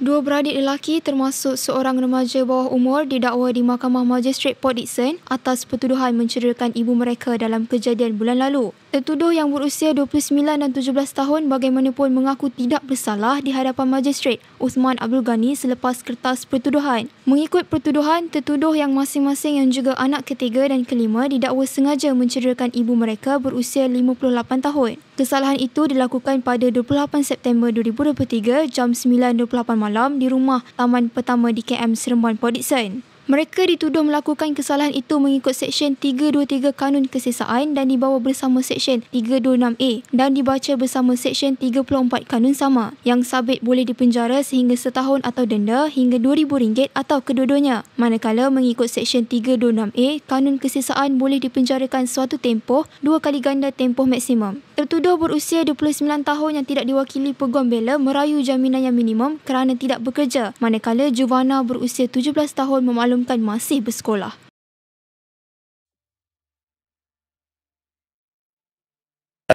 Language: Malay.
Dua beradik lelaki termasuk seorang remaja bawah umur didakwa di Mahkamah Magistrate Port Dickson atas pertuduhan mencederakan ibu mereka dalam kejadian bulan lalu. Tertuduh yang berusia 29 dan 17 tahun bagaimanapun mengaku tidak bersalah di hadapan Magistrate Uthman Abdul Ghani selepas kertas pertuduhan. Mengikut pertuduhan, tertuduh yang masing-masing yang juga anak ketiga dan kelima didakwa sengaja mencederakan ibu mereka berusia 58 tahun. Kesalahan itu dilakukan pada 28 September 2023 jam 9.28 malam malam di rumah Taman Pertama di KM Seremban Port mereka dituduh melakukan kesalahan itu mengikut Seksyen 323 Kanun Kesesaan dan dibawa bersama Seksyen 326A dan dibaca bersama Seksyen 34 Kanun Sama yang sabit boleh dipenjara sehingga setahun atau denda hingga RM2,000 atau kedua-duanya. Manakala mengikut Seksyen 326A, Kanun Kesesaan boleh dipenjarakan suatu tempoh dua kali ganda tempoh maksimum. Tertuduh berusia 29 tahun yang tidak diwakili peguam bela merayu jaminan yang minimum kerana tidak bekerja. Manakala Juvana berusia 17 tahun memaklumkan SMK masih bersekolah.